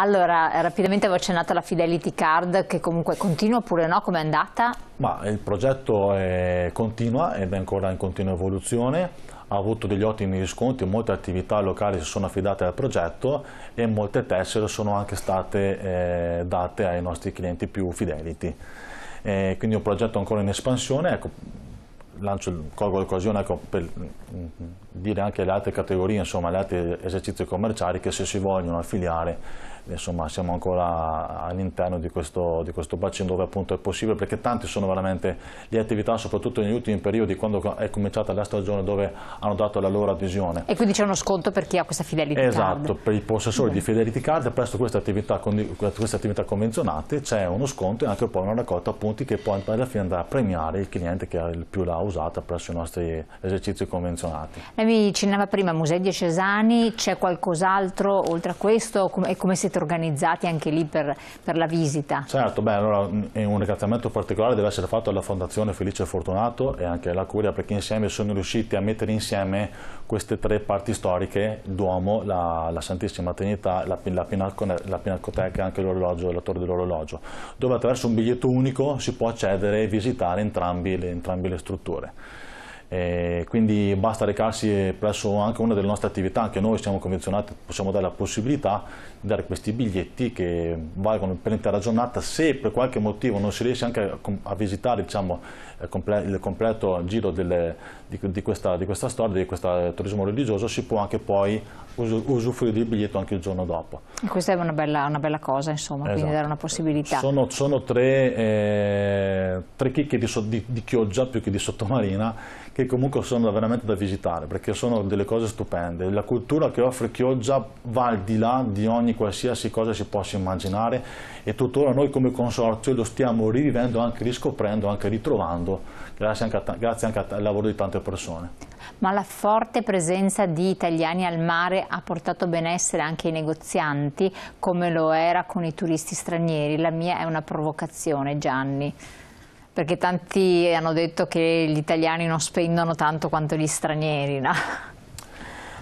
Allora, rapidamente avevo accennato alla Fidelity Card che comunque continua oppure no, com'è andata? Ma il progetto è, continua ed è ancora in continua evoluzione ha avuto degli ottimi riscontri, molte attività locali si sono affidate al progetto e molte tessere sono anche state eh, date ai nostri clienti più fidelity. Eh, quindi un progetto ancora in espansione, ecco, lancio, colgo l'occasione ecco, per mm, mm, dire anche alle altre categorie, insomma, agli altri esercizi commerciali che se si vogliono affiliare insomma, siamo ancora all'interno di, di questo, bacino dove appunto è possibile perché tante sono veramente le attività soprattutto negli ultimi periodi quando è cominciata la stagione dove hanno dato la loro adesione. E quindi c'è uno sconto per chi ha questa Fidelity Card? Esatto, per i possessori di Fidelity Card presso queste attività, queste attività convenzionate c'è uno sconto e anche poi una raccolta punti che poi alla fine andrà a premiare il cliente che più l'ha usata presso i nostri esercizi convenzionati. Nel lei accennava prima Musei Diocesani, c'è qualcos'altro oltre a questo e come siete organizzati anche lì per, per la visita? Certo, beh, allora mm, un ringraziamento particolare deve essere fatto alla Fondazione Felice Fortunato e anche alla Curia perché insieme sono riusciti a mettere insieme queste tre parti storiche, Duomo, la, la Santissima Trinità, la, la, la Pinacoteca e anche l'orologio, la Torre dell'Orologio, dove attraverso un biglietto unico si può accedere e visitare entrambi le, entrambi le strutture. Eh, quindi basta recarsi presso anche una delle nostre attività, anche noi siamo convenzionati, possiamo dare la possibilità di dare questi biglietti che valgono per l'intera giornata, se per qualche motivo non si riesce anche a, a visitare diciamo, eh, il completo giro delle, di, di, questa, di, questa, storia, di questo eh, turismo religioso, si può anche poi usufruire del biglietto anche il giorno dopo. E questa è una bella, una bella cosa, insomma, esatto. quindi dare una possibilità. Sono, sono tre... Eh, tre chicche di, di, di, Chioggia più che di Sottomarina che comunque sono veramente da visitare perché sono delle cose stupende. La cultura che offre Chioggia va al di là di ogni qualsiasi cosa si possa immaginare e tuttora noi come consorzio lo stiamo rivivendo, anche riscoprendo, anche ritrovando grazie anche, a, grazie anche al lavoro di tante persone. Ma la forte presenza di italiani al mare ha portato benessere anche ai negozianti come lo era con i turisti stranieri. La mia è una provocazione Gianni. Perché tanti hanno detto che gli italiani non spendono tanto quanto gli stranieri, no?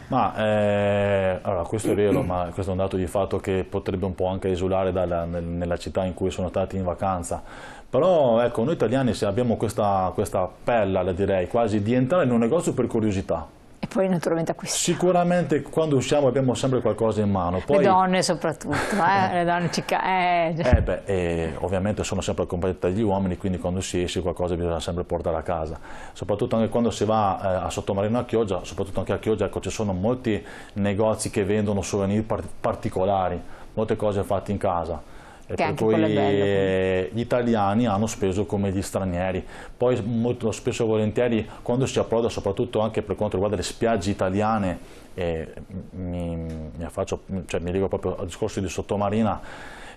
Ma eh, allora, questo è vero, ma questo è un dato di fatto che potrebbe un po' anche esulare dalla, nella città in cui sono stati in vacanza. Però ecco, noi italiani abbiamo questa, questa pella, la direi, quasi di entrare in un negozio per curiosità e poi naturalmente acquistiamo. Sicuramente quando usciamo abbiamo sempre qualcosa in mano. Poi... Le donne soprattutto, eh? le donne ci... Eh. Eh beh, eh, ovviamente sono sempre accompagnate dagli uomini, quindi quando si esce qualcosa bisogna sempre portare a casa. Soprattutto anche quando si va eh, a Sottomarino a Chioggia, soprattutto anche a Chioggia, ecco, ci sono molti negozi che vendono souvenir par particolari, molte cose fatte in casa che per cui bello, gli italiani hanno speso come gli stranieri. Poi molto spesso e volentieri quando si approda, soprattutto anche per quanto riguarda le spiagge italiane, eh, mi, mi, affaccio, cioè, mi rivolgo proprio al discorso di sottomarina,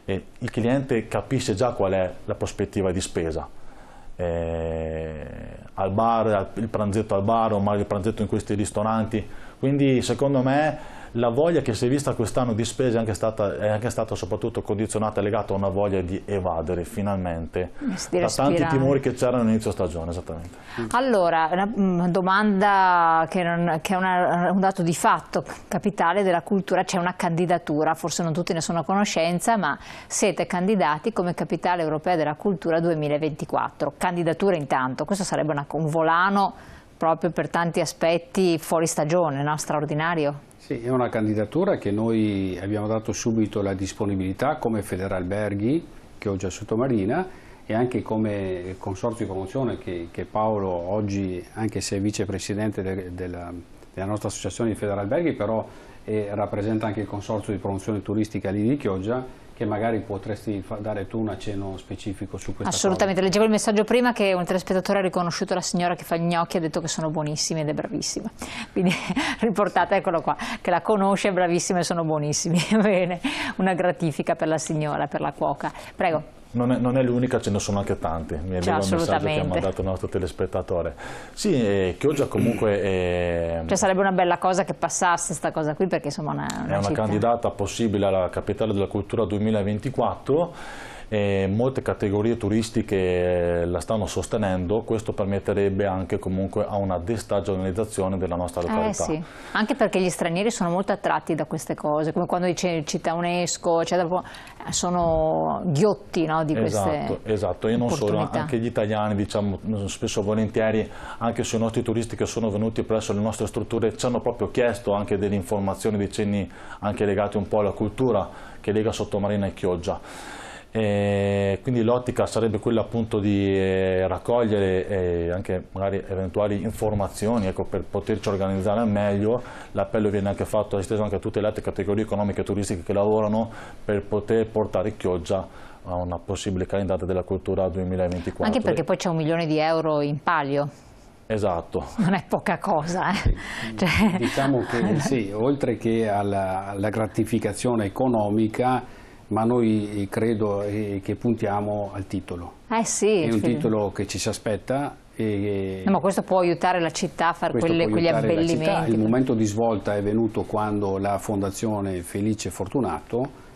eh, il cliente capisce già qual è la prospettiva di spesa. Eh, al bar, al, il pranzetto al bar o magari il pranzetto in questi ristoranti, quindi secondo me la voglia che si è vista quest'anno di spese è anche, stata, è anche stata soprattutto condizionata e legata a una voglia di evadere finalmente di da tanti timori che c'erano all'inizio stagione esattamente. Allora, una domanda che, non, che è una, un dato di fatto capitale della cultura, c'è una candidatura, forse non tutti ne sono a conoscenza, ma siete candidati come capitale europea della cultura 2024, candidatura intanto, questo sarebbe una, un volano proprio per tanti aspetti fuori stagione, no? straordinario. Sì, è una candidatura che noi abbiamo dato subito la disponibilità come Federalberghi, che ho già sottomarina, e anche come Consorzio di promozione che, che, Paolo oggi, anche se è vicepresidente de, della, della, nostra associazione di Federalberghi, però eh, rappresenta anche il Consorzio di Promozione Turistica lì di Chioggia, che magari potresti dare tu un accenno specifico su questo. Assolutamente, cosa. leggevo il messaggio prima che un telespettatore ha riconosciuto la signora che fa gli gnocchi e ha detto che sono buonissimi ed è bravissima quindi riportate, eccolo qua che la conosce, è bravissima e sono buonissimi bene, una gratifica per la signora, per la cuoca prego non è, non è l'unica, ce ne sono anche tanti. Mi arriva cioè, un messaggio che ha mandato un altro telespettatore. Sì, Chioggia comunque... È... Cioè sarebbe una bella cosa che passasse questa cosa qui perché insomma una, una è una città. candidata possibile alla capitale della cultura 2024 e molte categorie turistiche eh, la stanno sostenendo, questo permetterebbe anche comunque a una destagionalizzazione della nostra eh, località. Eh sì. Anche perché gli stranieri sono molto attratti da queste cose, come quando dice città UNESCO, cioè eccetera, eh, sono ghiotti no, di queste Esatto, esatto. e non solo, anche gli italiani diciamo spesso volentieri, anche sui nostri turisti che sono venuti presso le nostre strutture ci hanno proprio chiesto anche delle informazioni, dei cenni anche legati un po' alla cultura che lega Sottomarina e Chioggia. Eh, quindi l'ottica sarebbe quella appunto di eh, raccogliere eh, anche magari eventuali informazioni ecco, per poterci organizzare meglio. L'appello viene anche fatto, esteso anche a tutte le altre categorie economiche e turistiche che lavorano per poter portare Chioggia a una possibile calendata della cultura 2024. Anche perché poi c'è un milione di euro in palio. Esatto. Non è poca cosa. Eh? Cioè... Diciamo che sì, oltre che alla, alla gratificazione economica, ma noi eh, credo eh, che puntiamo al titolo. Eh sì, è un titolo che ci si aspetta. E no, ma questo può aiutare la città a fare quelle, quegli abbellimenti. Il momento di svolta è venuto quando la Fondazione Felice Fortunato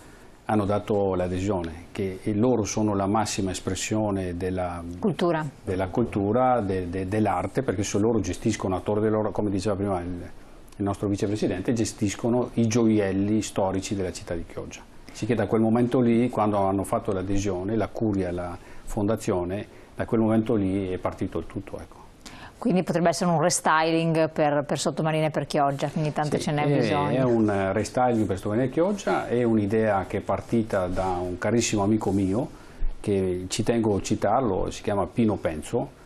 hanno dato l'adesione, che eh, loro sono la massima espressione della cultura, della cultura de, de, dell'arte, perché se loro gestiscono a Torre dell'Oro, come diceva prima il, il nostro vicepresidente, gestiscono i gioielli storici della città di Chioggia. Sì che da quel momento lì, quando hanno fatto l'adesione, la curia e la fondazione, da quel momento lì è partito il tutto. Ecco. Quindi potrebbe essere un restyling per, per Sottomarina e per Chioggia, quindi tanto sì, ce n'è bisogno. È un restyling per Sottomarina e Chioggia, è un'idea che è partita da un carissimo amico mio, che ci tengo a citarlo, si chiama Pino Penzo,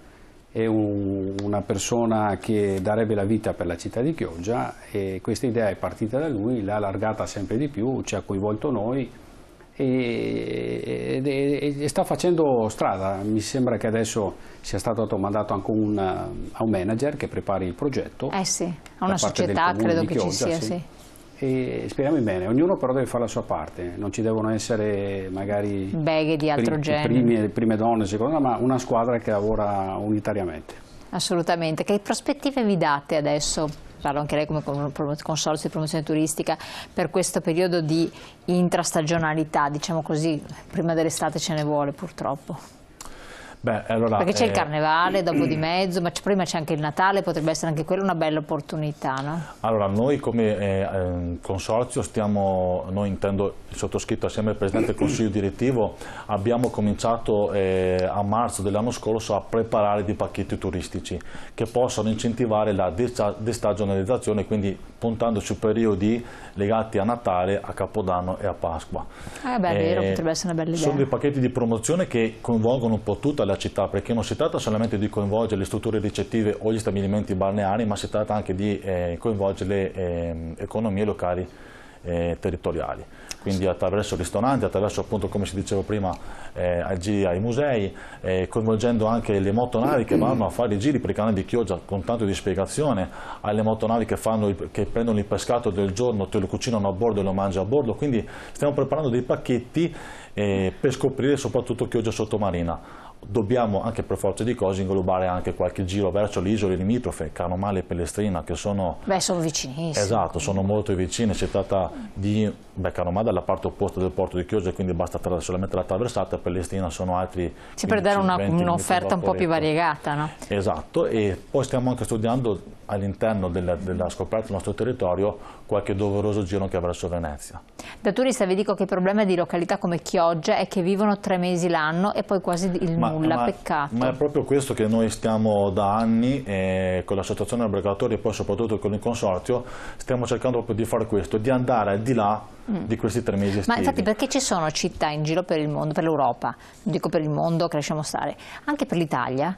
è un, una persona che darebbe la vita per la città di Chioggia e questa idea è partita da lui, l'ha allargata sempre di più, ci ha coinvolto noi e, e, e, sta facendo strada. Mi sembra che adesso sia stato mandato anche un, a un manager che prepari il progetto. Eh sì, a una società credo che ci sia, sì. sì. E speriamo in bene, ognuno però deve fare la sua parte, non ci devono essere magari beghe di altro genere, prime, prime donne, seconda, ma una squadra che lavora unitariamente. Assolutamente, che prospettive vi date adesso? Parlo anche lei come consorzio di promozione turistica per questo periodo di intrastagionalità, diciamo così, prima dell'estate ce ne vuole purtroppo. Beh, allora, Perché c'è eh... il carnevale, dopo di mezzo, ma prima c'è anche il Natale, potrebbe essere anche quella una bella opportunità, no? Allora, noi come eh, ehm, consorzio stiamo, noi intendo il sottoscritto assieme al Presidente del Consiglio Direttivo, abbiamo cominciato eh, a marzo dell'anno scorso a preparare dei pacchetti turistici che possano incentivare la destagionalizzazione, quindi puntando su periodi legati a Natale, a Capodanno e a Pasqua. Ah, beh, è vero, eh, potrebbe essere una bella idea. Sono dei pacchetti di promozione che coinvolgono un po' tutta alla città, perché non si tratta solamente di coinvolgere le strutture ricettive o gli stabilimenti balneari, ma si tratta anche di eh, coinvolgere le eh, economie locali e eh, territoriali. Quindi attraverso ristoranti, attraverso appunto come si diceva prima eh, ai, giri, ai musei, eh, coinvolgendo anche le motonavi che vanno a fare i giri per i canali di Chioggia con tanto di spiegazione, alle motonavi che, il, che prendono il pescato del giorno, te lo cucinano a bordo e lo mangiano a bordo, quindi stiamo preparando dei pacchetti eh, per scoprire soprattutto Chioggia sottomarina dobbiamo anche per forza di cose inglobare anche qualche giro verso le isole limitrofe, Carnomale e Pellestrina, che sono... Beh, sono vicinissime. Esatto, sono molto vicine, si tratta di... Beh, Carnomale è la parte opposta del porto di Chioggia, quindi basta solamente la traversata, Pellestrina sono altri... Sì, per dare un'offerta un, un po' più ecco. variegata, no? Esatto, e poi stiamo anche studiando all'interno della, della, scoperta del nostro territorio qualche doveroso giro che avrà su Venezia. Da turista vi dico che il problema di località come Chioggia è che vivono tre mesi l'anno e poi quasi il ma, nulla, ma, peccato. Ma è proprio questo che noi stiamo da anni eh, con l'associazione albergatori e poi soprattutto con il consorzio stiamo cercando proprio di fare questo, di andare al di là mm. di questi tre mesi estivi. Ma infatti perché ci sono città in giro per il mondo, per l'Europa, non dico per il mondo che lasciamo stare, anche per l'Italia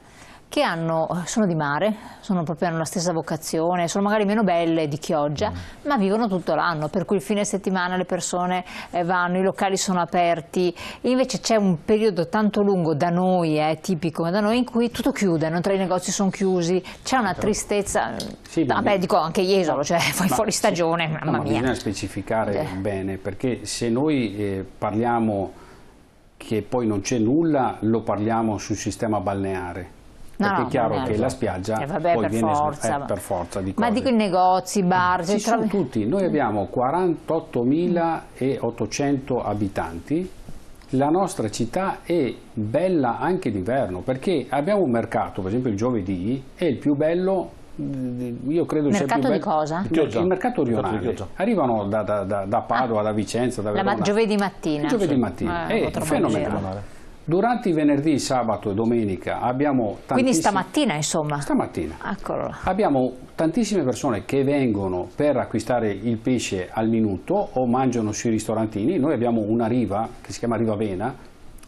che hanno, sono di mare, sono proprio, hanno la stessa vocazione, sono magari meno belle di Chioggia, mm. ma vivono tutto l'anno, per cui il fine settimana le persone eh, vanno, i locali sono aperti, invece c'è un periodo tanto lungo da noi, eh, tipico da noi, in cui tutto chiude, non tra i negozi sono chiusi, c'è una certo. tristezza, sì, vabbè dico anche Jesolo, cioè fai fuori stagione, sì, mamma ma mia. Bisogna specificare eh. bene, perché se noi eh, parliamo che poi non c'è nulla, lo parliamo sul sistema balneare No, perché è chiaro è che la spiaggia eh, vabbè, poi per viene forza, eh, per forza di cose. Ma dico i negozi, i bar... Ci sono tutti, noi abbiamo 48.800 abitanti, la nostra città è bella anche d'inverno perché abbiamo un mercato, per esempio il giovedì, è il più bello io credo mercato sia più bello. di cosa? Il mercato rionale arrivano da, da, da Padova, ah. da Vicenza da Verona. ma giovedì mattina il giovedì mattina eh, è fenomenale Durante i venerdì, sabato e domenica abbiamo tantissime... Quindi stamattina insomma? Stamattina. Eccolo. Abbiamo tantissime persone che vengono per acquistare il pesce al minuto o mangiano sui ristorantini. Noi abbiamo una riva che si chiama Riva Vena.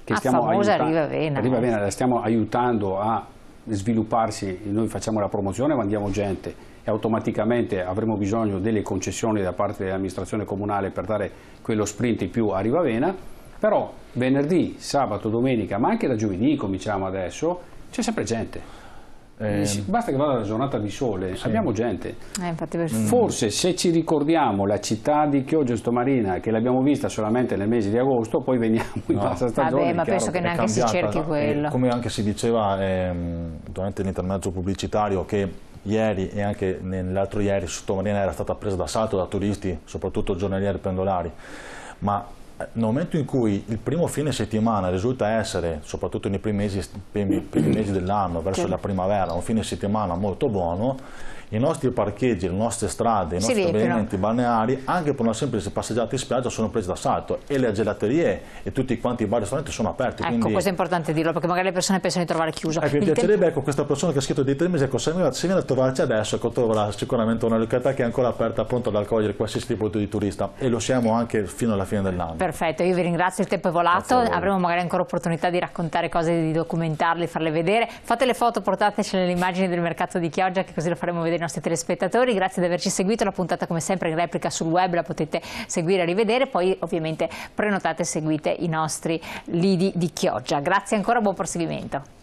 La ah, stiamo famosa Riva Vena. Riva Vena la stiamo aiutando a svilupparsi, noi facciamo la promozione, mandiamo gente e automaticamente avremo bisogno delle concessioni da parte dell'amministrazione comunale per dare quello sprint in più a Riva Vena però venerdì, sabato, domenica, ma anche da giovedì cominciamo adesso, c'è sempre gente. Eh, Basta che vada la giornata di sole, sì. abbiamo gente. Eh, mm. Forse se ci ricordiamo la città di Chioggia Stomarina, che l'abbiamo vista solamente nel mese di agosto, poi veniamo in bassa stagione. Vabbè, ma penso che neanche cambiata, si cerchi quello. come anche si diceva ehm, durante l'intermezzo pubblicitario che ieri e anche nell'altro ieri Sottomarina era stata presa d'assalto da turisti, soprattutto giornalieri pendolari, ma nel momento in cui il primo fine settimana risulta essere, soprattutto nei primi mesi, mesi dell'anno, verso la primavera, un fine settimana molto buono, i nostri parcheggi, le nostre strade, i nostri si stabilimenti riempiono. balneari, anche per una semplice passeggiata in spiaggia, sono presi d'assalto e le gelaterie e tutti quanti i bar e ristoranti sono aperti. Ecco, questo è importante dirlo perché magari le persone pensano di trovare chiuso. Ecco, mi piacerebbe tempo... ecco, questa persona che ha scritto di tre mesi, ecco, se viene a trovarci adesso, ecco, troverà sicuramente una località che è ancora aperta, pronta ad accogliere qualsiasi tipo di turista e lo siamo anche fino alla fine dell'anno. Perfetto, io vi ringrazio, il tempo è volato, avremo magari ancora opportunità di raccontare cose, di documentarle, farle vedere. Fate le foto, portatecele le immagini del mercato di Chioggia che così lo faremo vedere nostri telespettatori, grazie di averci seguito, la puntata come sempre in replica sul web, la potete seguire e rivedere, poi ovviamente prenotate e seguite i nostri lidi di Chioggia. Grazie ancora, buon proseguimento.